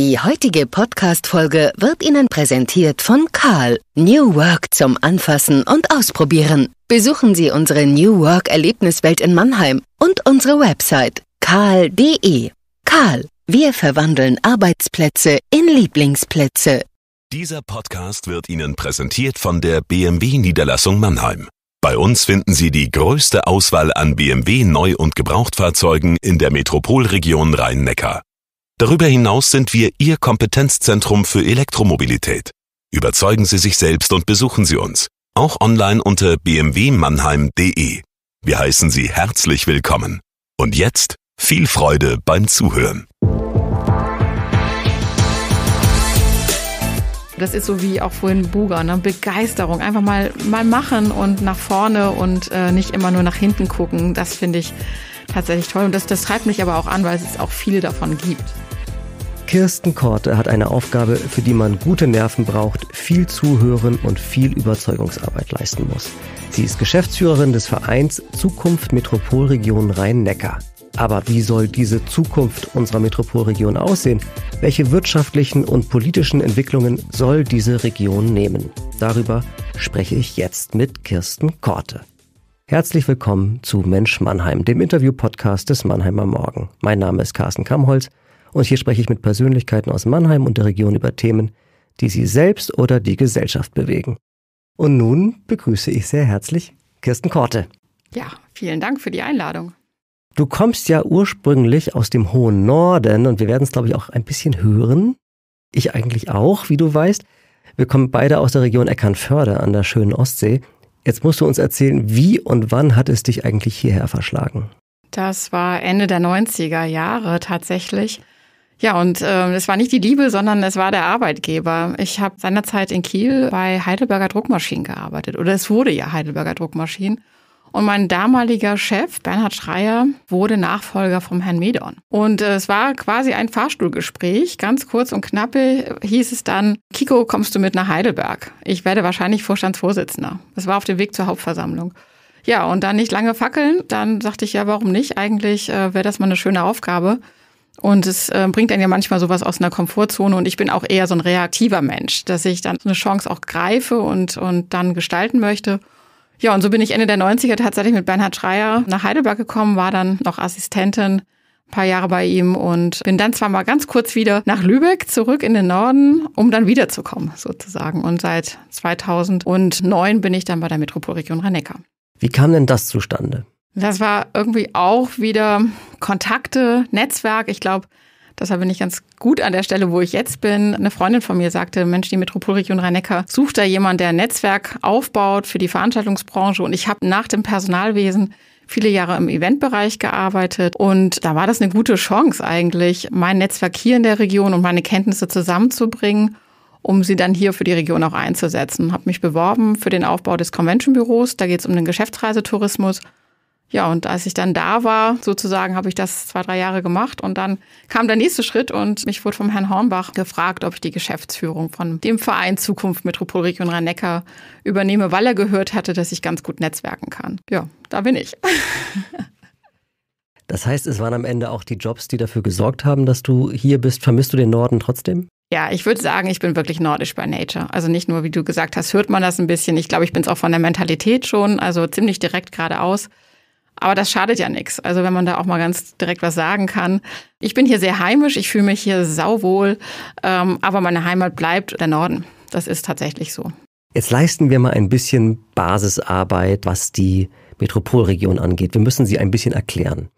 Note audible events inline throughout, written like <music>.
Die heutige Podcast-Folge wird Ihnen präsentiert von Karl. New Work zum Anfassen und Ausprobieren. Besuchen Sie unsere New Work Erlebniswelt in Mannheim und unsere Website karl.de. Karl, wir verwandeln Arbeitsplätze in Lieblingsplätze. Dieser Podcast wird Ihnen präsentiert von der BMW Niederlassung Mannheim. Bei uns finden Sie die größte Auswahl an BMW Neu- und Gebrauchtfahrzeugen in der Metropolregion Rhein-Neckar. Darüber hinaus sind wir Ihr Kompetenzzentrum für Elektromobilität. Überzeugen Sie sich selbst und besuchen Sie uns, auch online unter bmwmannheim.de. Wir heißen Sie herzlich willkommen. Und jetzt viel Freude beim Zuhören. Das ist so wie auch vorhin Buga, ne? Begeisterung. Einfach mal, mal machen und nach vorne und äh, nicht immer nur nach hinten gucken. Das finde ich tatsächlich toll. Und das, das treibt mich aber auch an, weil es auch viele davon gibt. Kirsten Korte hat eine Aufgabe, für die man gute Nerven braucht, viel Zuhören und viel Überzeugungsarbeit leisten muss. Sie ist Geschäftsführerin des Vereins Zukunft Metropolregion Rhein-Neckar. Aber wie soll diese Zukunft unserer Metropolregion aussehen? Welche wirtschaftlichen und politischen Entwicklungen soll diese Region nehmen? Darüber spreche ich jetzt mit Kirsten Korte. Herzlich willkommen zu Mensch Mannheim, dem Interview-Podcast des Mannheimer Morgen. Mein Name ist Carsten Kamholz. Und hier spreche ich mit Persönlichkeiten aus Mannheim und der Region über Themen, die sie selbst oder die Gesellschaft bewegen. Und nun begrüße ich sehr herzlich Kirsten Korte. Ja, vielen Dank für die Einladung. Du kommst ja ursprünglich aus dem hohen Norden und wir werden es, glaube ich, auch ein bisschen hören. Ich eigentlich auch, wie du weißt. Wir kommen beide aus der Region Eckernförde an der schönen Ostsee. Jetzt musst du uns erzählen, wie und wann hat es dich eigentlich hierher verschlagen? Das war Ende der 90er Jahre tatsächlich. Ja, und äh, es war nicht die Liebe, sondern es war der Arbeitgeber. Ich habe seinerzeit in Kiel bei Heidelberger Druckmaschinen gearbeitet. Oder es wurde ja Heidelberger Druckmaschinen. Und mein damaliger Chef, Bernhard Schreier, wurde Nachfolger vom Herrn Medon. Und äh, es war quasi ein Fahrstuhlgespräch. Ganz kurz und knapp äh, hieß es dann, Kiko, kommst du mit nach Heidelberg? Ich werde wahrscheinlich Vorstandsvorsitzender. Das war auf dem Weg zur Hauptversammlung. Ja, und dann nicht lange fackeln. Dann sagte ich, ja, warum nicht? Eigentlich äh, wäre das mal eine schöne Aufgabe. Und es äh, bringt dann ja manchmal sowas aus einer Komfortzone. Und ich bin auch eher so ein reaktiver Mensch, dass ich dann eine Chance auch greife und, und dann gestalten möchte. Ja, und so bin ich Ende der 90er tatsächlich mit Bernhard Schreier nach Heidelberg gekommen, war dann noch Assistentin ein paar Jahre bei ihm und bin dann zwar mal ganz kurz wieder nach Lübeck zurück in den Norden, um dann wiederzukommen sozusagen. Und seit 2009 bin ich dann bei der Metropolregion Rhein-Neckar. Wie kam denn das zustande? Das war irgendwie auch wieder Kontakte, Netzwerk. Ich glaube, deshalb bin ich ganz gut an der Stelle, wo ich jetzt bin. Eine Freundin von mir sagte, Mensch, die Metropolregion Rhein-Neckar sucht da jemanden, der ein Netzwerk aufbaut für die Veranstaltungsbranche. Und ich habe nach dem Personalwesen viele Jahre im Eventbereich gearbeitet und da war das eine gute Chance eigentlich, mein Netzwerk hier in der Region und meine Kenntnisse zusammenzubringen, um sie dann hier für die Region auch einzusetzen. Habe mich beworben für den Aufbau des Convention Büros, da geht es um den Geschäftsreisetourismus ja, und als ich dann da war, sozusagen habe ich das zwei, drei Jahre gemacht und dann kam der nächste Schritt und mich wurde vom Herrn Hornbach gefragt, ob ich die Geschäftsführung von dem Verein Zukunft Metropolregion Rhein-Neckar übernehme, weil er gehört hatte, dass ich ganz gut netzwerken kann. Ja, da bin ich. <laughs> Das heißt, es waren am Ende auch die Jobs, die dafür gesorgt haben, dass du hier bist. Vermisst du den Norden trotzdem? Ja, ich würde sagen, ich bin wirklich nordisch by nature. Also nicht nur, wie du gesagt hast, hört man das ein bisschen. Ich glaube, ich bin es auch von der Mentalität schon, also ziemlich direkt geradeaus. Aber das schadet ja nichts. Also wenn man da auch mal ganz direkt was sagen kann. Ich bin hier sehr heimisch, ich fühle mich hier sauwohl, ähm, aber meine Heimat bleibt der Norden. Das ist tatsächlich so. Jetzt leisten wir mal ein bisschen Basisarbeit, was die Metropolregion angeht. Wir müssen sie ein bisschen erklären.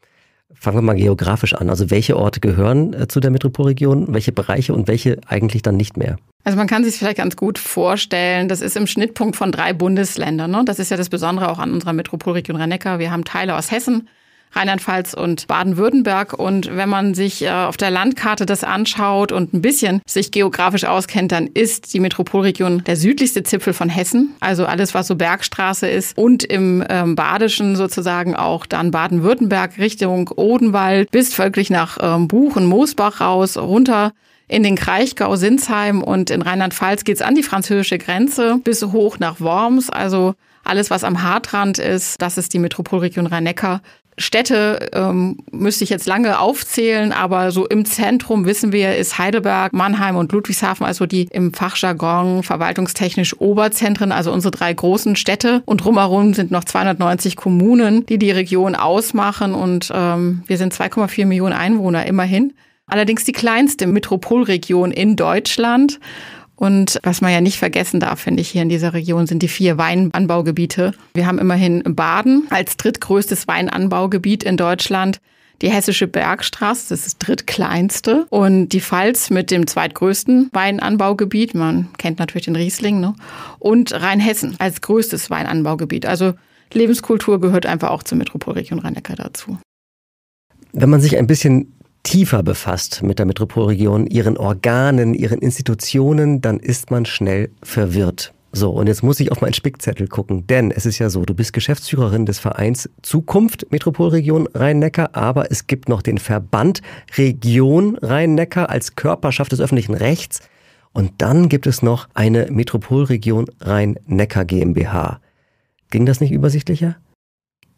Fangen wir mal geografisch an. Also welche Orte gehören äh, zu der Metropolregion, welche Bereiche und welche eigentlich dann nicht mehr? Also man kann sich vielleicht ganz gut vorstellen, das ist im Schnittpunkt von drei Bundesländern. Ne? Das ist ja das Besondere auch an unserer Metropolregion Rhein-Neckar. Wir haben Teile aus Hessen, Rheinland-Pfalz und Baden-Württemberg. Und wenn man sich äh, auf der Landkarte das anschaut und ein bisschen sich geografisch auskennt, dann ist die Metropolregion der südlichste Zipfel von Hessen. Also alles, was so Bergstraße ist und im ähm, Badischen sozusagen auch dann Baden-Württemberg Richtung Odenwald bis wirklich nach ähm, Buchen, Moosbach raus, runter in den Kraichgau, Sinsheim und in Rheinland-Pfalz geht's an die französische Grenze bis hoch nach Worms. Also alles, was am Hartrand ist, das ist die Metropolregion Rhein-Neckar. Städte ähm, müsste ich jetzt lange aufzählen, aber so im Zentrum wissen wir, ist Heidelberg, Mannheim und Ludwigshafen, also die im Fachjargon verwaltungstechnisch Oberzentren, also unsere drei großen Städte. Und drumherum sind noch 290 Kommunen, die die Region ausmachen. Und ähm, wir sind 2,4 Millionen Einwohner immerhin. Allerdings die kleinste Metropolregion in Deutschland. Und was man ja nicht vergessen darf, finde ich, hier in dieser Region sind die vier Weinanbaugebiete. Wir haben immerhin Baden als drittgrößtes Weinanbaugebiet in Deutschland. Die hessische Bergstraße, das ist das drittkleinste. Und die Pfalz mit dem zweitgrößten Weinanbaugebiet. Man kennt natürlich den Riesling. Ne? Und Rheinhessen als größtes Weinanbaugebiet. Also Lebenskultur gehört einfach auch zur Metropolregion Rhein-Neckar dazu. Wenn man sich ein bisschen tiefer befasst mit der Metropolregion, ihren Organen, ihren Institutionen, dann ist man schnell verwirrt. So, und jetzt muss ich auf meinen Spickzettel gucken, denn es ist ja so, du bist Geschäftsführerin des Vereins Zukunft Metropolregion Rhein-Neckar, aber es gibt noch den Verband Region Rhein-Neckar als Körperschaft des öffentlichen Rechts und dann gibt es noch eine Metropolregion Rhein-Neckar GmbH. Ging das nicht übersichtlicher?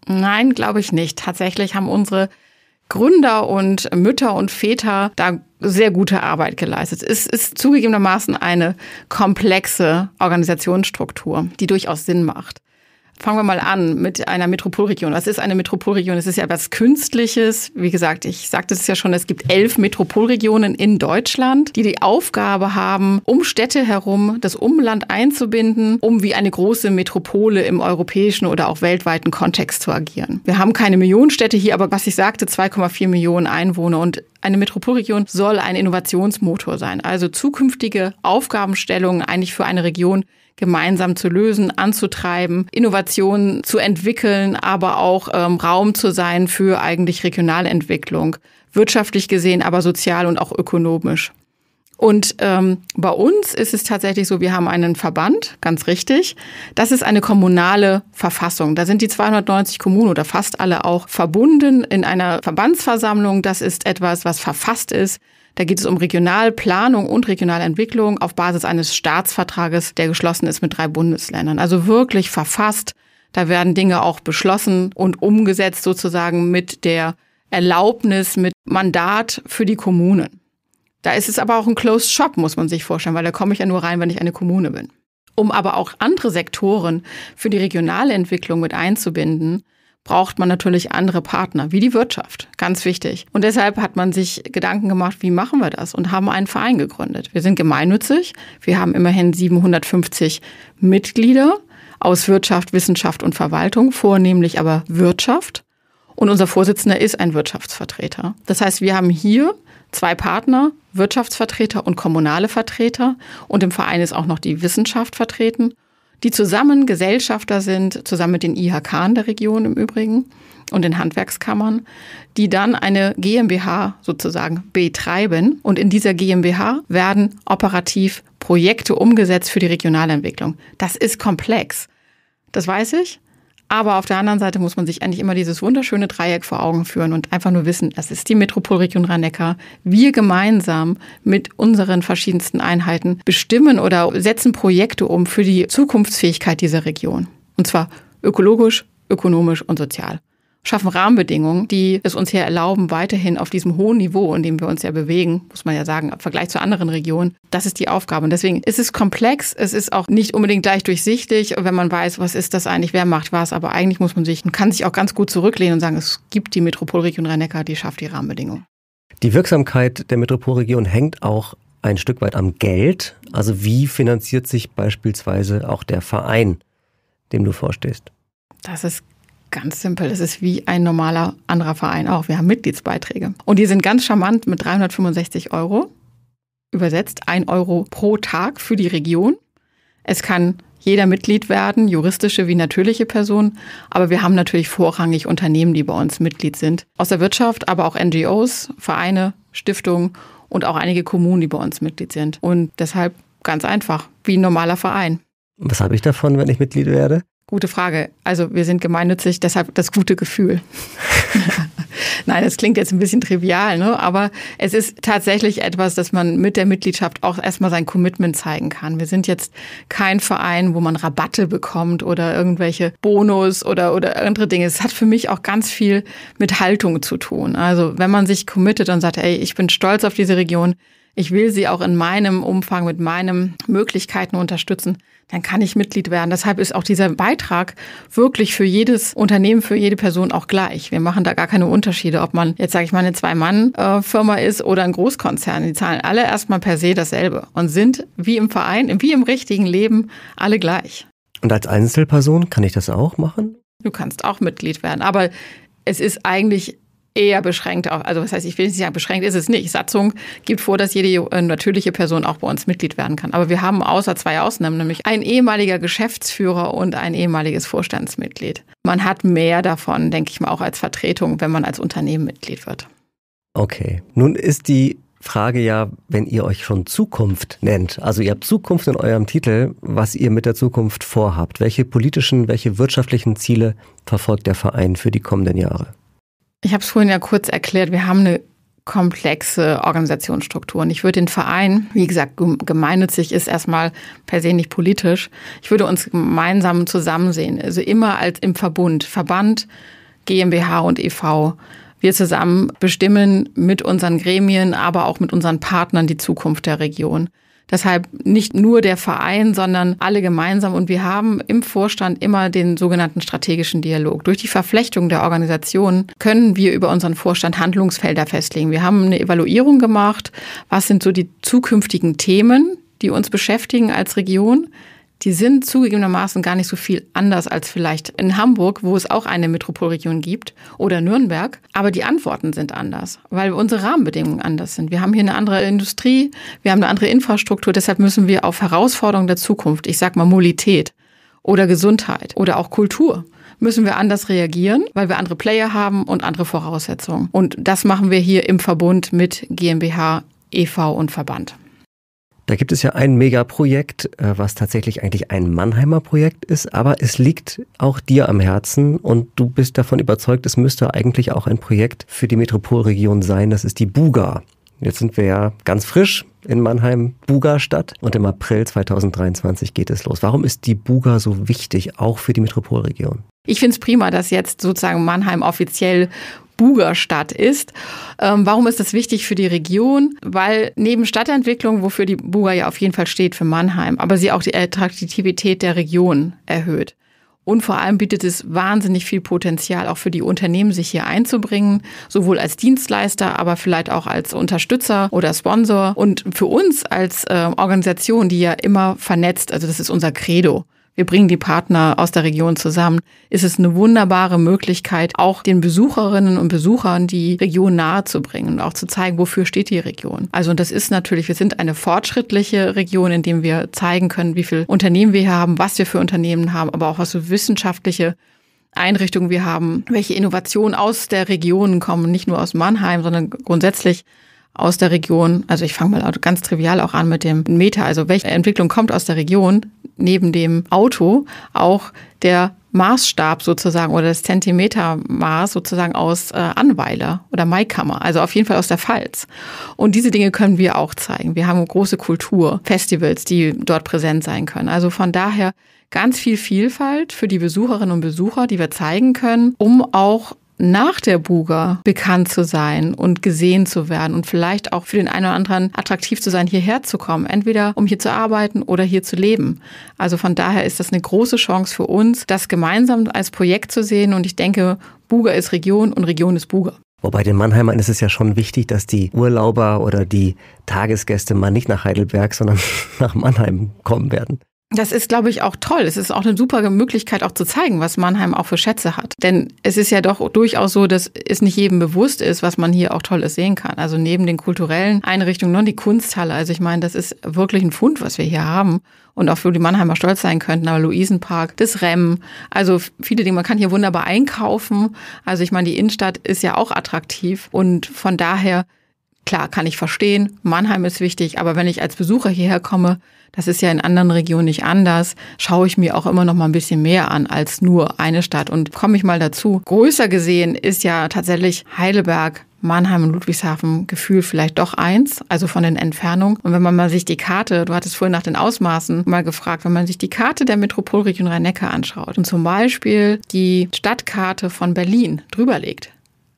Nein, glaube ich nicht. Tatsächlich haben unsere Gründer und Mütter und Väter da sehr gute Arbeit geleistet. Es ist zugegebenermaßen eine komplexe Organisationsstruktur, die durchaus Sinn macht. Fangen wir mal an mit einer Metropolregion. Was ist eine Metropolregion? Es ist ja etwas Künstliches. Wie gesagt, ich sagte es ja schon, es gibt elf Metropolregionen in Deutschland, die die Aufgabe haben, um Städte herum das Umland einzubinden, um wie eine große Metropole im europäischen oder auch weltweiten Kontext zu agieren. Wir haben keine Millionenstädte hier, aber was ich sagte, 2,4 Millionen Einwohner und eine Metropolregion soll ein Innovationsmotor sein. Also zukünftige Aufgabenstellungen eigentlich für eine Region, gemeinsam zu lösen, anzutreiben, Innovationen zu entwickeln, aber auch ähm, Raum zu sein für eigentlich Regionalentwicklung, wirtschaftlich gesehen, aber sozial und auch ökonomisch. Und ähm, bei uns ist es tatsächlich so, wir haben einen Verband, ganz richtig. Das ist eine kommunale Verfassung. Da sind die 290 Kommunen oder fast alle auch verbunden in einer Verbandsversammlung. Das ist etwas, was verfasst ist. Da geht es um Regionalplanung und Regionalentwicklung auf Basis eines Staatsvertrages, der geschlossen ist mit drei Bundesländern. Also wirklich verfasst. Da werden Dinge auch beschlossen und umgesetzt sozusagen mit der Erlaubnis, mit Mandat für die Kommunen. Da ist es aber auch ein Closed Shop, muss man sich vorstellen, weil da komme ich ja nur rein, wenn ich eine Kommune bin. Um aber auch andere Sektoren für die regionale Entwicklung mit einzubinden, braucht man natürlich andere Partner, wie die Wirtschaft, ganz wichtig. Und deshalb hat man sich Gedanken gemacht, wie machen wir das und haben einen Verein gegründet. Wir sind gemeinnützig, wir haben immerhin 750 Mitglieder aus Wirtschaft, Wissenschaft und Verwaltung, vornehmlich aber Wirtschaft. Und unser Vorsitzender ist ein Wirtschaftsvertreter. Das heißt, wir haben hier zwei Partner, Wirtschaftsvertreter und kommunale Vertreter. Und im Verein ist auch noch die Wissenschaft vertreten die zusammen Gesellschafter sind, zusammen mit den IHK in der Region im Übrigen und den Handwerkskammern, die dann eine GmbH sozusagen betreiben. Und in dieser GmbH werden operativ Projekte umgesetzt für die Regionalentwicklung. Das ist komplex. Das weiß ich. Aber auf der anderen Seite muss man sich eigentlich immer dieses wunderschöne Dreieck vor Augen führen und einfach nur wissen, das ist die Metropolregion Rhein-Neckar. Wir gemeinsam mit unseren verschiedensten Einheiten bestimmen oder setzen Projekte um für die Zukunftsfähigkeit dieser Region. Und zwar ökologisch, ökonomisch und sozial schaffen Rahmenbedingungen, die es uns hier erlauben, weiterhin auf diesem hohen Niveau, in dem wir uns ja bewegen, muss man ja sagen, im Vergleich zu anderen Regionen. Das ist die Aufgabe. Und deswegen ist es komplex. Es ist auch nicht unbedingt gleich durchsichtig, wenn man weiß, was ist das eigentlich, wer macht was. Aber eigentlich muss man sich und kann sich auch ganz gut zurücklehnen und sagen, es gibt die Metropolregion Rhein-Neckar, die schafft die Rahmenbedingungen. Die Wirksamkeit der Metropolregion hängt auch ein Stück weit am Geld. Also wie finanziert sich beispielsweise auch der Verein, dem du vorstehst? Das ist Ganz simpel. Es ist wie ein normaler anderer Verein auch. Wir haben Mitgliedsbeiträge. Und die sind ganz charmant mit 365 Euro. Übersetzt 1 Euro pro Tag für die Region. Es kann jeder Mitglied werden, juristische wie natürliche Personen. Aber wir haben natürlich vorrangig Unternehmen, die bei uns Mitglied sind. Aus der Wirtschaft, aber auch NGOs, Vereine, Stiftungen und auch einige Kommunen, die bei uns Mitglied sind. Und deshalb ganz einfach, wie ein normaler Verein. Was habe ich davon, wenn ich Mitglied werde? Gute Frage. Also wir sind gemeinnützig, deshalb das gute Gefühl. <laughs> Nein, das klingt jetzt ein bisschen trivial, ne? aber es ist tatsächlich etwas, dass man mit der Mitgliedschaft auch erstmal sein Commitment zeigen kann. Wir sind jetzt kein Verein, wo man Rabatte bekommt oder irgendwelche Bonus oder, oder andere Dinge. Es hat für mich auch ganz viel mit Haltung zu tun. Also wenn man sich committet und sagt, ey, ich bin stolz auf diese Region, ich will sie auch in meinem Umfang, mit meinen Möglichkeiten unterstützen, dann kann ich Mitglied werden. Deshalb ist auch dieser Beitrag wirklich für jedes Unternehmen, für jede Person auch gleich. Wir machen da gar keine Unterschiede, ob man jetzt, sage ich mal, eine Zwei-Mann-Firma ist oder ein Großkonzern. Die zahlen alle erstmal per se dasselbe und sind wie im Verein, wie im richtigen Leben alle gleich. Und als Einzelperson kann ich das auch machen? Du kannst auch Mitglied werden, aber es ist eigentlich eher beschränkt auf, also was heißt, ich will nicht sagen, beschränkt ist es nicht. Satzung gibt vor, dass jede äh, natürliche Person auch bei uns Mitglied werden kann. Aber wir haben außer zwei Ausnahmen, nämlich ein ehemaliger Geschäftsführer und ein ehemaliges Vorstandsmitglied. Man hat mehr davon, denke ich mal, auch als Vertretung, wenn man als Unternehmen Mitglied wird. Okay. Nun ist die Frage ja, wenn ihr euch schon Zukunft nennt, also ihr habt Zukunft in eurem Titel, was ihr mit der Zukunft vorhabt. Welche politischen, welche wirtschaftlichen Ziele verfolgt der Verein für die kommenden Jahre? Ich habe es vorhin ja kurz erklärt, wir haben eine komplexe Organisationsstrukturen. Ich würde den Verein, wie gesagt, gemeinnützig ist erstmal per se nicht politisch. Ich würde uns gemeinsam zusammensehen, also immer als im Verbund, Verband, GmbH und EV. Wir zusammen bestimmen mit unseren Gremien, aber auch mit unseren Partnern die Zukunft der Region. Deshalb nicht nur der Verein, sondern alle gemeinsam. Und wir haben im Vorstand immer den sogenannten strategischen Dialog. Durch die Verflechtung der Organisationen können wir über unseren Vorstand Handlungsfelder festlegen. Wir haben eine Evaluierung gemacht. Was sind so die zukünftigen Themen, die uns beschäftigen als Region? Die sind zugegebenermaßen gar nicht so viel anders als vielleicht in Hamburg, wo es auch eine Metropolregion gibt, oder Nürnberg. Aber die Antworten sind anders, weil unsere Rahmenbedingungen anders sind. Wir haben hier eine andere Industrie, wir haben eine andere Infrastruktur, deshalb müssen wir auf Herausforderungen der Zukunft, ich sag mal Mobilität oder Gesundheit oder auch Kultur, müssen wir anders reagieren, weil wir andere Player haben und andere Voraussetzungen. Und das machen wir hier im Verbund mit GmbH, EV und Verband. Da gibt es ja ein Megaprojekt, äh, was tatsächlich eigentlich ein Mannheimer Projekt ist, aber es liegt auch dir am Herzen und du bist davon überzeugt, es müsste eigentlich auch ein Projekt für die Metropolregion sein. Das ist die Buga. Jetzt sind wir ja ganz frisch in Mannheim, Buga-Stadt und im April 2023 geht es los. Warum ist die Buga so wichtig, auch für die Metropolregion? Ich finde es prima, dass jetzt sozusagen Mannheim offiziell Bugerstadt ist. Ähm, warum ist das wichtig für die Region? Weil neben Stadtentwicklung, wofür die Buga ja auf jeden Fall steht für Mannheim, aber sie auch die Attraktivität der Region erhöht. Und vor allem bietet es wahnsinnig viel Potenzial auch für die Unternehmen, sich hier einzubringen, sowohl als Dienstleister, aber vielleicht auch als Unterstützer oder Sponsor. Und für uns als äh, Organisation, die ja immer vernetzt, also das ist unser Credo, wir bringen die Partner aus der Region zusammen, ist es eine wunderbare Möglichkeit, auch den Besucherinnen und Besuchern die Region nahezubringen und auch zu zeigen, wofür steht die Region. Also das ist natürlich, wir sind eine fortschrittliche Region, in dem wir zeigen können, wie viele Unternehmen wir hier haben, was wir für Unternehmen haben, aber auch was für wissenschaftliche Einrichtungen wir haben, welche Innovationen aus der Region kommen, nicht nur aus Mannheim, sondern grundsätzlich aus der Region, also ich fange mal ganz trivial auch an mit dem Meta, also welche Entwicklung kommt aus der Region, neben dem Auto auch der Maßstab sozusagen oder das Zentimetermaß sozusagen aus äh, Anweiler oder Maikammer, also auf jeden Fall aus der Pfalz. Und diese Dinge können wir auch zeigen. Wir haben große Kulturfestivals, die dort präsent sein können. Also von daher ganz viel Vielfalt für die Besucherinnen und Besucher, die wir zeigen können, um auch nach der Buga bekannt zu sein und gesehen zu werden und vielleicht auch für den einen oder anderen attraktiv zu sein, hierher zu kommen. Entweder um hier zu arbeiten oder hier zu leben. Also von daher ist das eine große Chance für uns, das gemeinsam als Projekt zu sehen. Und ich denke, Buga ist Region und Region ist Buga. Wobei den Mannheimern ist es ja schon wichtig, dass die Urlauber oder die Tagesgäste mal nicht nach Heidelberg, sondern <laughs> nach Mannheim kommen werden. Das ist, glaube ich, auch toll. Es ist auch eine super Möglichkeit, auch zu zeigen, was Mannheim auch für Schätze hat. Denn es ist ja doch durchaus so, dass es nicht jedem bewusst ist, was man hier auch Tolles sehen kann. Also neben den kulturellen Einrichtungen und ne, die Kunsthalle. Also ich meine, das ist wirklich ein Fund, was wir hier haben und auch für die Mannheimer stolz sein könnten, aber Luisenpark, das Rem, also viele Dinge, man kann hier wunderbar einkaufen. Also ich meine, die Innenstadt ist ja auch attraktiv und von daher Klar, kann ich verstehen, Mannheim ist wichtig, aber wenn ich als Besucher hierher komme, das ist ja in anderen Regionen nicht anders, schaue ich mir auch immer noch mal ein bisschen mehr an als nur eine Stadt. Und komme ich mal dazu, größer gesehen ist ja tatsächlich Heidelberg Mannheim und Ludwigshafen Gefühl vielleicht doch eins, also von den Entfernungen. Und wenn man mal sich die Karte, du hattest vorhin nach den Ausmaßen mal gefragt, wenn man sich die Karte der Metropolregion Rhein-Neckar anschaut und zum Beispiel die Stadtkarte von Berlin drüberlegt,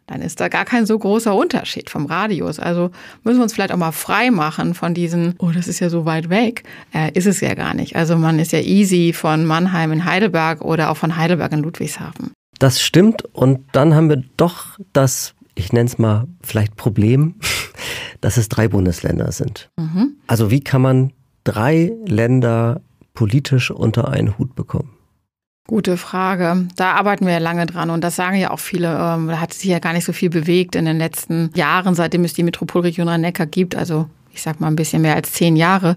dann ist da gar kein so großer Unterschied vom Radius. Also müssen wir uns vielleicht auch mal frei machen von diesen, oh, das ist ja so weit weg. Äh, ist es ja gar nicht. Also man ist ja easy von Mannheim in Heidelberg oder auch von Heidelberg in Ludwigshafen. Das stimmt. Und dann haben wir doch das, ich nenne es mal vielleicht Problem, <laughs> dass es drei Bundesländer sind. Mhm. Also wie kann man drei Länder politisch unter einen Hut bekommen? Gute Frage. Da arbeiten wir ja lange dran und das sagen ja auch viele. Ähm, da hat sich ja gar nicht so viel bewegt in den letzten Jahren, seitdem es die Metropolregion Rhein-Neckar gibt. Also ich sag mal ein bisschen mehr als zehn Jahre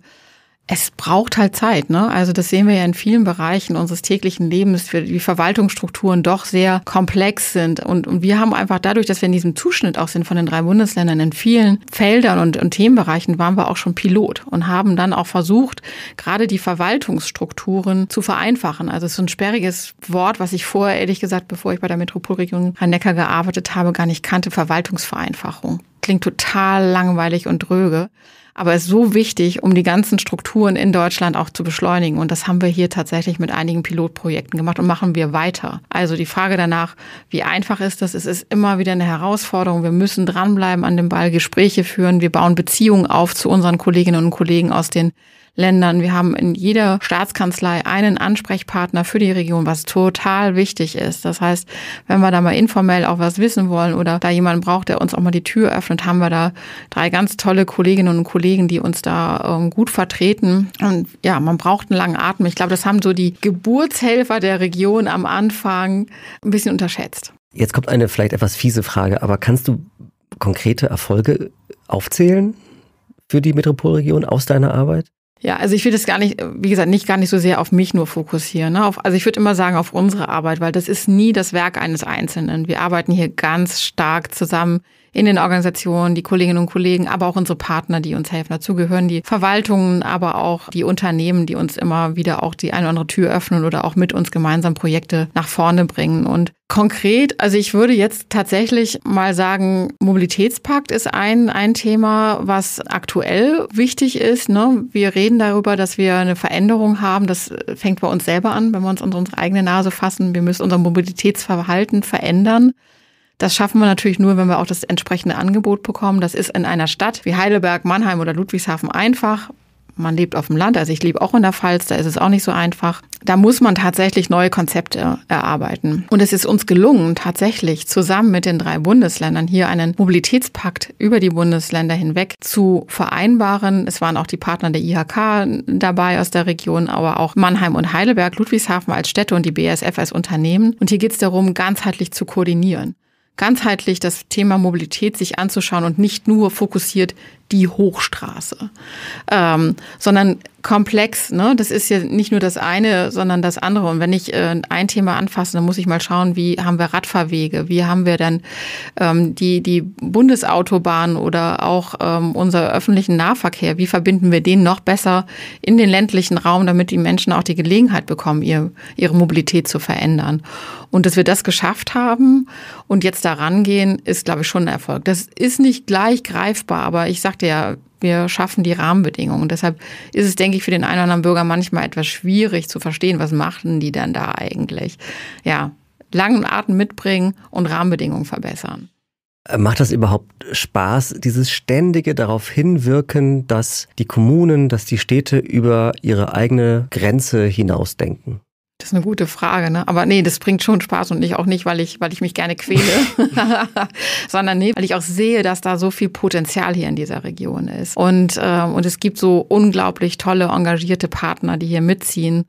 es braucht halt Zeit, ne? Also das sehen wir ja in vielen Bereichen unseres täglichen Lebens, wie die Verwaltungsstrukturen doch sehr komplex sind. Und, und wir haben einfach dadurch, dass wir in diesem Zuschnitt auch sind von den drei Bundesländern, in vielen Feldern und, und Themenbereichen waren wir auch schon Pilot und haben dann auch versucht, gerade die Verwaltungsstrukturen zu vereinfachen. Also es ist ein sperriges Wort, was ich vorher, ehrlich gesagt, bevor ich bei der Metropolregion Rhein-Neckar gearbeitet habe, gar nicht kannte, Verwaltungsvereinfachung. Klingt total langweilig und dröge aber ist so wichtig, um die ganzen Strukturen in Deutschland auch zu beschleunigen. Und das haben wir hier tatsächlich mit einigen Pilotprojekten gemacht und machen wir weiter. Also die Frage danach, wie einfach ist das? Es ist immer wieder eine Herausforderung. Wir müssen dranbleiben an dem Ball, Gespräche führen. Wir bauen Beziehungen auf zu unseren Kolleginnen und Kollegen aus den Ländern. Wir haben in jeder Staatskanzlei einen Ansprechpartner für die Region, was total wichtig ist. Das heißt, wenn wir da mal informell auch was wissen wollen oder da jemanden braucht, der uns auch mal die Tür öffnet, haben wir da drei ganz tolle Kolleginnen und Kollegen, die uns da ähm, gut vertreten. Und ja, man braucht einen langen Atem. Ich glaube, das haben so die Geburtshelfer der Region am Anfang ein bisschen unterschätzt. Jetzt kommt eine vielleicht etwas fiese Frage, aber kannst du konkrete Erfolge aufzählen für die Metropolregion aus deiner Arbeit? Ja, also ich will das gar nicht, wie gesagt, nicht gar nicht so sehr auf mich nur fokussieren. Ne? Auf, also ich würde immer sagen auf unsere Arbeit, weil das ist nie das Werk eines Einzelnen. Wir arbeiten hier ganz stark zusammen in den Organisationen, die Kolleginnen und Kollegen, aber auch unsere Partner, die uns helfen. Dazu gehören die Verwaltungen, aber auch die Unternehmen, die uns immer wieder auch die eine oder andere Tür öffnen oder auch mit uns gemeinsam Projekte nach vorne bringen. Und konkret, also ich würde jetzt tatsächlich mal sagen, Mobilitätspakt ist ein, ein Thema, was aktuell wichtig ist. Ne? Wir reden darüber, dass wir eine Veränderung haben. Das fängt bei uns selber an, wenn wir uns unsere eigene Nase fassen. Wir müssen unser Mobilitätsverhalten verändern. Das schaffen wir natürlich nur, wenn wir auch das entsprechende Angebot bekommen. Das ist in einer Stadt wie Heidelberg, Mannheim oder Ludwigshafen einfach. Man lebt auf dem Land, also ich lebe auch in der Pfalz, da ist es auch nicht so einfach. Da muss man tatsächlich neue Konzepte erarbeiten. Und es ist uns gelungen, tatsächlich zusammen mit den drei Bundesländern hier einen Mobilitätspakt über die Bundesländer hinweg zu vereinbaren. Es waren auch die Partner der IHK dabei aus der Region, aber auch Mannheim und Heidelberg, Ludwigshafen als Städte und die BSF als Unternehmen. Und hier geht es darum, ganzheitlich zu koordinieren ganzheitlich das Thema Mobilität sich anzuschauen und nicht nur fokussiert die Hochstraße, ähm, sondern komplex. Ne? Das ist ja nicht nur das eine, sondern das andere. Und wenn ich äh, ein Thema anfasse, dann muss ich mal schauen, wie haben wir Radfahrwege, wie haben wir dann ähm, die, die Bundesautobahn oder auch ähm, unser öffentlichen Nahverkehr, wie verbinden wir den noch besser in den ländlichen Raum, damit die Menschen auch die Gelegenheit bekommen, ihr, ihre Mobilität zu verändern. Und dass wir das geschafft haben und jetzt da rangehen, ist, glaube ich, schon ein Erfolg. Das ist nicht gleich greifbar, aber ich sage sagte ja, wir schaffen die Rahmenbedingungen. Deshalb ist es, denke ich, für den einen oder anderen Bürger manchmal etwas schwierig zu verstehen, was machen die denn da eigentlich. Ja, langen Atem mitbringen und Rahmenbedingungen verbessern. Macht das überhaupt Spaß, dieses ständige darauf hinwirken, dass die Kommunen, dass die Städte über ihre eigene Grenze hinausdenken? Das ist eine gute Frage, ne? Aber nee, das bringt schon Spaß und nicht auch nicht, weil ich, weil ich mich gerne quäle, <laughs> <laughs> sondern nee, weil ich auch sehe, dass da so viel Potenzial hier in dieser Region ist. Und, äh, und es gibt so unglaublich tolle, engagierte Partner, die hier mitziehen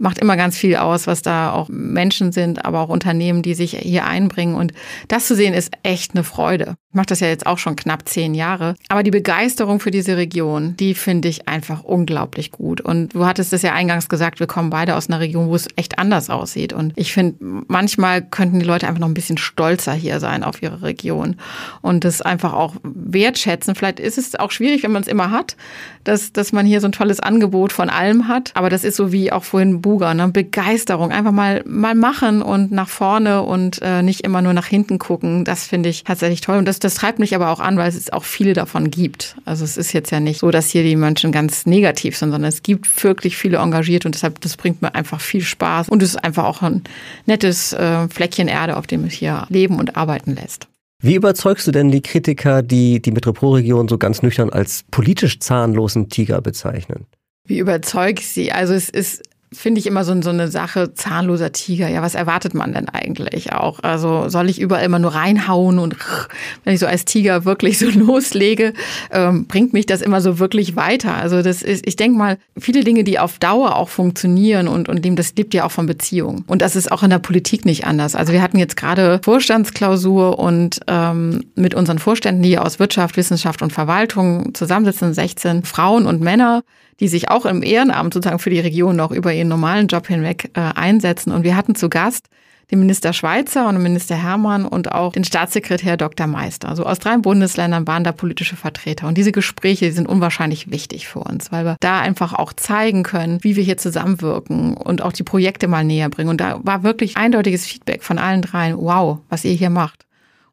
macht immer ganz viel aus, was da auch Menschen sind, aber auch Unternehmen, die sich hier einbringen. Und das zu sehen, ist echt eine Freude. Ich mache das ja jetzt auch schon knapp zehn Jahre. Aber die Begeisterung für diese Region, die finde ich einfach unglaublich gut. Und du hattest es ja eingangs gesagt, wir kommen beide aus einer Region, wo es echt anders aussieht. Und ich finde, manchmal könnten die Leute einfach noch ein bisschen stolzer hier sein auf ihre Region und das einfach auch wertschätzen. Vielleicht ist es auch schwierig, wenn man es immer hat, dass, dass man hier so ein tolles Angebot von allem hat. Aber das ist so wie auch vorhin Fuger, ne? Begeisterung, einfach mal, mal machen und nach vorne und äh, nicht immer nur nach hinten gucken, das finde ich tatsächlich toll. Und das, das treibt mich aber auch an, weil es auch viele davon gibt. Also es ist jetzt ja nicht so, dass hier die Menschen ganz negativ sind, sondern es gibt wirklich viele engagiert und deshalb, das bringt mir einfach viel Spaß. Und es ist einfach auch ein nettes äh, Fleckchen Erde, auf dem es hier leben und arbeiten lässt. Wie überzeugst du denn die Kritiker, die die Metropolregion so ganz nüchtern als politisch zahnlosen Tiger bezeichnen? Wie ich sie? Also es ist finde ich immer so, so eine Sache, zahnloser Tiger. Ja, was erwartet man denn eigentlich auch? Also soll ich überall immer nur reinhauen und <laughs> wenn ich so als Tiger wirklich so <laughs> loslege, ähm, bringt mich das immer so wirklich weiter. Also das ist, ich denke mal, viele Dinge, die auf Dauer auch funktionieren und, und dem, das lebt ja auch von Beziehungen. Und das ist auch in der Politik nicht anders. Also wir hatten jetzt gerade Vorstandsklausur und ähm, mit unseren Vorständen, die aus Wirtschaft, Wissenschaft und Verwaltung zusammensitzen, 16 Frauen und Männer, die sich auch im Ehrenamt sozusagen für die Region noch über ihren normalen Job hinweg äh, einsetzen. Und wir hatten zu Gast den Minister Schweizer und den Minister Hermann und auch den Staatssekretär Dr. Meister. Also aus drei Bundesländern waren da politische Vertreter. Und diese Gespräche die sind unwahrscheinlich wichtig für uns, weil wir da einfach auch zeigen können, wie wir hier zusammenwirken und auch die Projekte mal näher bringen. Und da war wirklich eindeutiges Feedback von allen dreien. Wow, was ihr hier macht.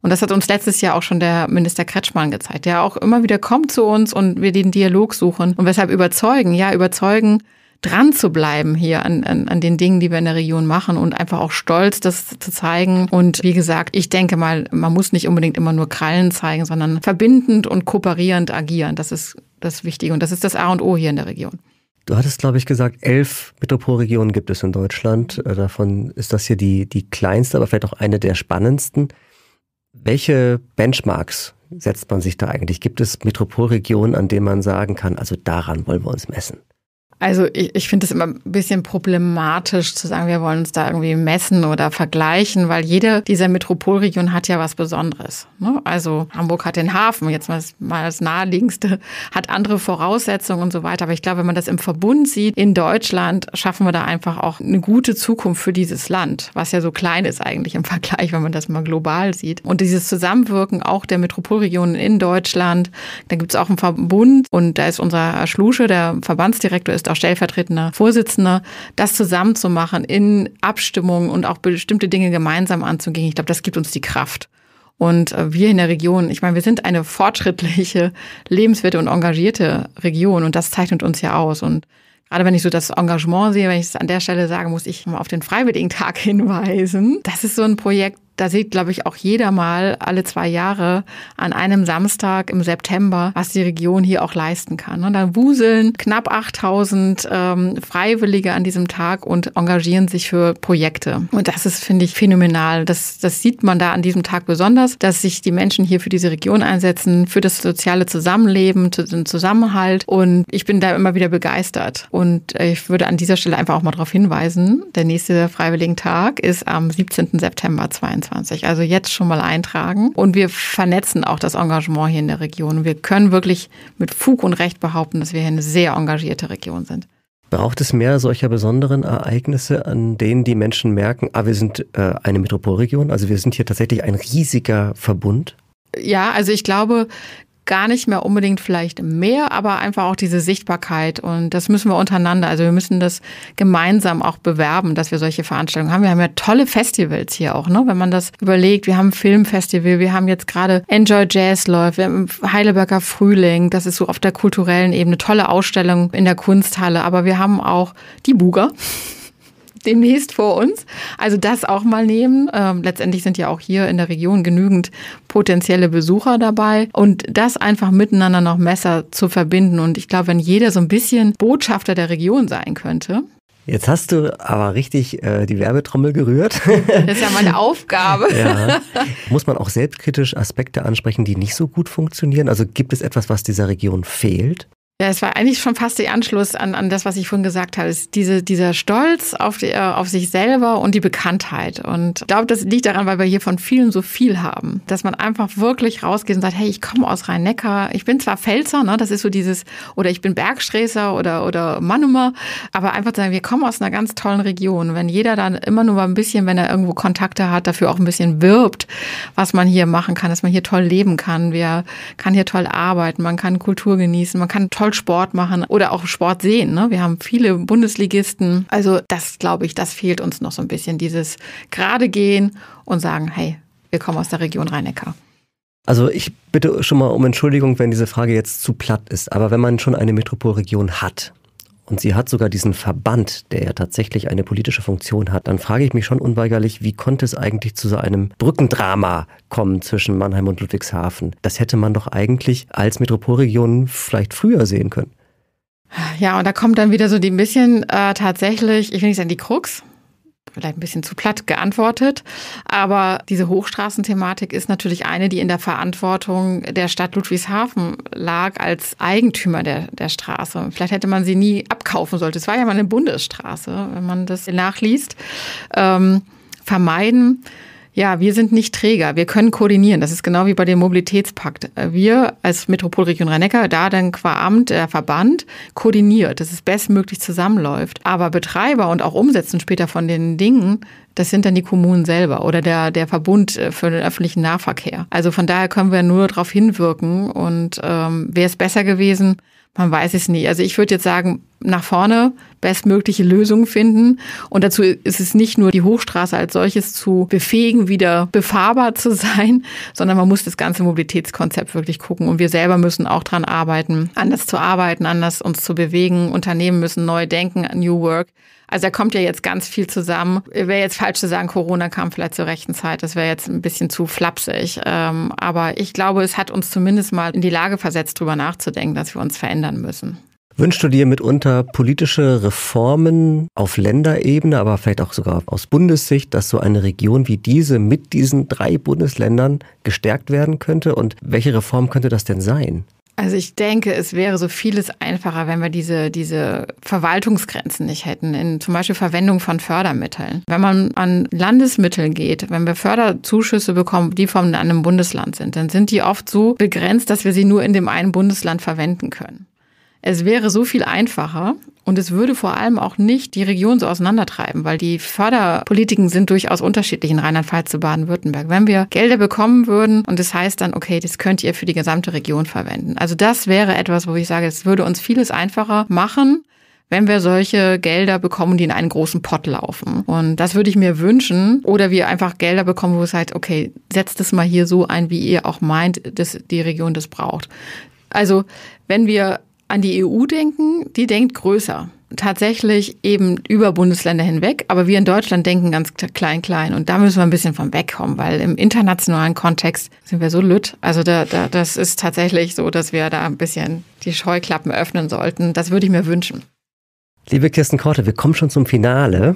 Und das hat uns letztes Jahr auch schon der Minister Kretschmann gezeigt, der auch immer wieder kommt zu uns und wir den Dialog suchen. Und weshalb überzeugen, ja, überzeugen, dran zu bleiben hier an, an, an den Dingen, die wir in der Region machen und einfach auch stolz, das zu zeigen. Und wie gesagt, ich denke mal, man muss nicht unbedingt immer nur Krallen zeigen, sondern verbindend und kooperierend agieren. Das ist das Wichtige und das ist das A und O hier in der Region. Du hattest, glaube ich, gesagt, elf Metropolregionen gibt es in Deutschland. Äh, davon ist das hier die, die kleinste, aber vielleicht auch eine der spannendsten. Welche Benchmarks setzt man sich da eigentlich? Gibt es Metropolregionen, an denen man sagen kann, also daran wollen wir uns messen? Also ich, ich finde es immer ein bisschen problematisch zu sagen, wir wollen uns da irgendwie messen oder vergleichen, weil jede dieser Metropolregionen hat ja was Besonderes. Ne? Also Hamburg hat den Hafen, jetzt mal, mal das naheliegendste, hat andere Voraussetzungen und so weiter. Aber ich glaube, wenn man das im Verbund sieht, in Deutschland schaffen wir da einfach auch eine gute Zukunft für dieses Land, was ja so klein ist eigentlich im <laughs> Vergleich, wenn man das mal global sieht. Und dieses Zusammenwirken auch der Metropolregionen in Deutschland, da gibt es auch einen Verbund und da ist unser Schlusche, der Verbandsdirektor ist bist auch stellvertretender Vorsitzender, das zusammenzumachen in Abstimmungen und auch bestimmte Dinge gemeinsam anzugehen. Ich glaube, das gibt uns die Kraft. Und äh, wir in der Region, ich meine, wir sind eine fortschrittliche, lebenswerte und engagierte Region und das zeichnet uns ja aus. Und gerade wenn ich so das Engagement sehe, wenn ich es an der Stelle sage, muss ich mal auf den Freiwilligentag <laughs> hinweisen. Das ist so ein Projekt, da sieht, glaube ich, auch jeder mal alle zwei Jahre an einem Samstag im September, was die Region hier auch leisten kann. Und dann wuseln knapp 8000 ähm, Freiwillige an diesem Tag und engagieren sich für Projekte. Und das ist, finde ich, phänomenal. Das, das sieht man da an diesem Tag besonders, dass sich die Menschen hier für diese Region einsetzen, für das soziale Zusammenleben, den Zusammenhalt. Und ich bin da immer wieder begeistert. Und äh, ich würde an dieser Stelle einfach auch mal darauf hinweisen, der nächste Freiwilligen Tag ist am 17. September 22. 2023. Also jetzt schon mal eintragen. Und wir vernetzen auch das Engagement hier in der Region. Wir können wirklich mit Fug und Recht behaupten, dass wir hier eine sehr engagierte Region sind. Braucht es mehr solcher besonderen Ereignisse, an denen die Menschen merken, ah, wir sind äh, eine Metropolregion, also wir sind hier tatsächlich ein riesiger Verbund? Ja, also ich glaube, gar nicht mehr unbedingt vielleicht mehr, aber einfach auch diese Sichtbarkeit. Und das müssen wir untereinander. Also wir müssen das gemeinsam auch bewerben, dass wir solche Veranstaltungen haben. Wir haben ja tolle Festivals hier auch, ne? Wenn man das überlegt, wir haben Filmfestival, wir haben jetzt gerade Enjoy Jazz läuft, wir haben Heidelberger Frühling, das ist so auf der kulturellen Ebene tolle Ausstellung in der Kunsthalle, aber wir haben auch die Buga demnächst vor uns. Also das auch mal nehmen. Ähm, letztendlich sind ja auch hier in der Region genügend potenzielle Besucher dabei. Und das einfach miteinander noch Messer zu verbinden. Und ich glaube, wenn jeder so ein bisschen Botschafter der Region sein könnte, Jetzt hast du aber richtig äh, die Werbetrommel gerührt. das ist ja meine Aufgabe. <laughs> ja. Muss man auch selbstkritisch Aspekte ansprechen, die nicht so gut funktionieren? Also gibt es etwas, was dieser Region fehlt? Ja, es war eigentlich schon fast der Anschluss an, an das, was ich vorhin gesagt habe. Ist diese, dieser Stolz auf, die, äh, auf sich selber und die Bekanntheit. Und ich glaube, das liegt daran, weil wir hier von vielen so viel haben, dass man einfach wirklich rausgeht und sagt, hey, ich komme aus Rhein-Neckar. Ich bin zwar Pfälzer, ne, das ist so dieses, oder ich bin Bergsträßer oder, oder Mannumer, aber einfach zu sagen, wir kommen aus einer ganz tollen Region. Wenn jeder dann immer nur mal ein bisschen, wenn er irgendwo Kontakte hat, dafür auch ein bisschen wirbt, was man hier machen kann, dass man hier toll leben kann. Wir kann hier toll arbeiten, man kann Kultur genießen, man kann toll toll Sport machen oder auch Sport sehen. Ne? Wir haben viele Bundesligisten. Also das, glaube ich, das fehlt uns noch so ein bisschen, dieses gerade gehen und sagen, hey, wir kommen aus der Region Rhein-Neckar. Also ich bitte schon mal um Entschuldigung, wenn diese Frage jetzt zu platt ist, aber wenn man schon eine Metropolregion hat, und sie hat sogar diesen Verband, der ja tatsächlich eine politische Funktion hat, dann frage ich mich schon unweigerlich, wie konnte es eigentlich zu so einem Brückendrama kommen zwischen Mannheim und Ludwigshafen? Das hätte man doch eigentlich als Metropolregion vielleicht früher sehen können. Ja, und da kommt dann wieder so die ein bisschen äh, tatsächlich, ich will nicht sagen die Krux, vielleicht ein bisschen zu platt geantwortet. Aber diese Hochstraßenthematik ist natürlich eine, die in der Verantwortung der Stadt Ludwigshafen lag als Eigentümer der, der Straße. Vielleicht hätte man sie nie abkaufen sollen. Es war ja mal eine Bundesstraße, wenn man das nachliest. Ähm, vermeiden ja, wir sind nicht Träger. Wir können koordinieren. Das ist genau wie bei dem Mobilitätspakt. Wir als Metropolregion Rhein-Neckar, da dann qua Amt, äh, Verband, koordiniert, dass es bestmöglich zusammenläuft. Aber Betreiber und auch Umsetzen später von den Dingen, das sind dann die Kommunen selber oder der, der Verbund äh, für den öffentlichen Nahverkehr. Also von daher können wir nur darauf hinwirken. Und ähm, wäre es besser gewesen? Man weiß es nie. Also ich würde jetzt sagen, nach vorne bestmögliche Lösungen finden. Und dazu ist es nicht nur die Hochstraße als solches zu befähigen, wieder befahrbar zu sein, sondern man muss das ganze Mobilitätskonzept wirklich gucken. Und wir selber müssen auch dran arbeiten, anders zu arbeiten, anders uns zu bewegen. Unternehmen müssen neu denken, New Work. Also da kommt ja jetzt ganz viel zusammen. Wäre jetzt falsch zu sagen, Corona kam vielleicht zur rechten Zeit. Das wäre jetzt ein bisschen zu flapsig. Ähm, aber ich glaube, es hat uns zumindest mal in die Lage versetzt, darüber nachzudenken, dass wir uns verändern müssen. Wünschst du dir mitunter politische Reformen auf Länderebene, aber vielleicht auch sogar aus Bundessicht, dass so eine Region wie diese mit diesen drei Bundesländern gestärkt werden könnte? Und welche Reform könnte das denn sein? Also ich denke, es wäre so vieles einfacher, wenn wir diese, diese Verwaltungsgrenzen nicht hätten, in zum Beispiel Verwendung von Fördermitteln. Wenn man an Landesmitteln geht, wenn wir Förderzuschüsse bekommen, die von einem Bundesland sind, dann sind die oft so begrenzt, dass wir sie nur in dem einen Bundesland verwenden können. Es wäre so viel einfacher und es würde vor allem auch nicht die Region so auseinandertreiben, weil die Förderpolitiken sind durchaus unterschiedlich in Rheinland-Pfalz zu Baden-Württemberg. Wenn wir Gelder bekommen würden und das heißt dann, okay, das könnt ihr für die gesamte Region verwenden. Also das wäre etwas, wo ich sage, es würde uns vieles einfacher machen wenn wir solche Gelder bekommen, die in einen großen Pott laufen. Und das würde ich mir wünschen. Oder wir einfach Gelder bekommen, wo es heißt, okay, setzt es mal hier so ein, wie ihr auch meint, dass die Region das braucht. Also wenn wir an die EU denken, die denkt größer. Tatsächlich eben über Bundesländer hinweg, aber wir in Deutschland denken ganz klein, klein. Und da müssen wir ein bisschen von wegkommen, weil im internationalen Kontext sind wir so lütt. Also da, da, das ist tatsächlich so, dass wir da ein bisschen die Scheuklappen öffnen sollten. Das würde ich mir wünschen. Liebe Kirsten Korte, wir kommen schon zum Finale.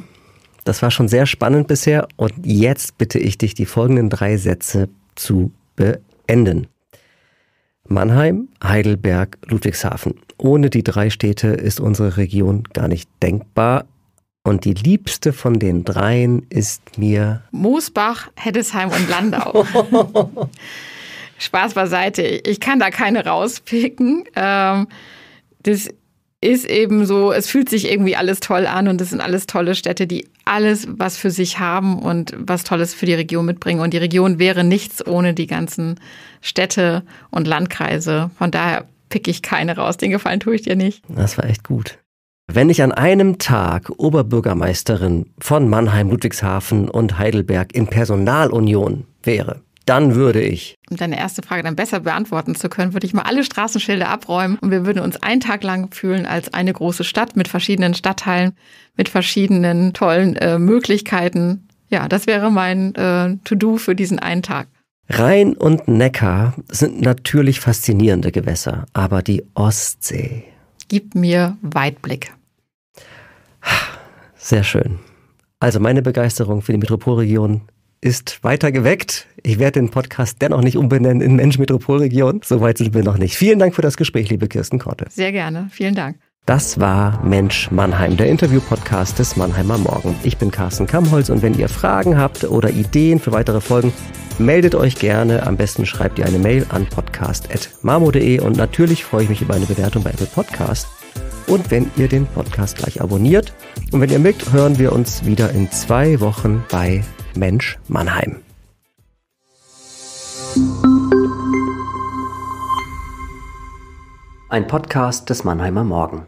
Das war schon sehr spannend bisher. Und jetzt bitte ich dich, die folgenden drei Sätze zu beenden. Mannheim, Heidelberg, Ludwigshafen. Ohne die drei Städte ist unsere Region gar nicht denkbar. Und die liebste von den dreien ist mir Moosbach, Heddesheim und Landau. <laughs> Spaß beiseite. Ich kann da keine rauspicken. Ähm, das ist eben so, es fühlt sich irgendwie alles toll an und es sind alles tolle Städte, die alles was für sich haben und was Tolles für die Region mitbringen. Und die Region wäre nichts ohne die ganzen Städte und Landkreise. Von daher pick ich keine raus. Den Gefallen tue ich dir nicht. Das war echt gut. Wenn ich an einem Tag Oberbürgermeisterin von Mannheim, Ludwigshafen und Heidelberg in Personalunion wäre, dann würde ich. Um deine erste Frage dann besser beantworten zu können, würde ich mal alle Straßenschilder abräumen und wir würden uns einen Tag lang fühlen als eine große Stadt mit verschiedenen Stadtteilen, mit verschiedenen tollen äh, Möglichkeiten. Ja, das wäre mein äh, To-Do für diesen einen Tag. Rhein und Neckar sind natürlich faszinierende Gewässer, aber die Ostsee. Gib mir Weitblick. Sehr schön. Also meine Begeisterung für die Metropolregion ist weiter geweckt. Ich werde den Podcast dennoch nicht umbenennen in Mensch Metropolregion. Soweit sind wir noch nicht. Vielen Dank für das Gespräch, liebe Kirsten Korte. Sehr gerne. Vielen Dank. Das war Mensch Mannheim, der Interview-Podcast des Mannheimer Morgen. Ich bin Carsten Kamholz und wenn ihr Fragen habt oder Ideen für weitere Folgen, meldet euch gerne. Am besten schreibt ihr eine Mail an podcast.marmo.de und natürlich freue ich mich über eine Bewertung bei Apple Podcast und wenn ihr den Podcast gleich abonniert. Und wenn ihr mögt, hören wir uns wieder in zwei Wochen bei Mensch Mannheim. Ein Podcast des Mannheimer Morgen.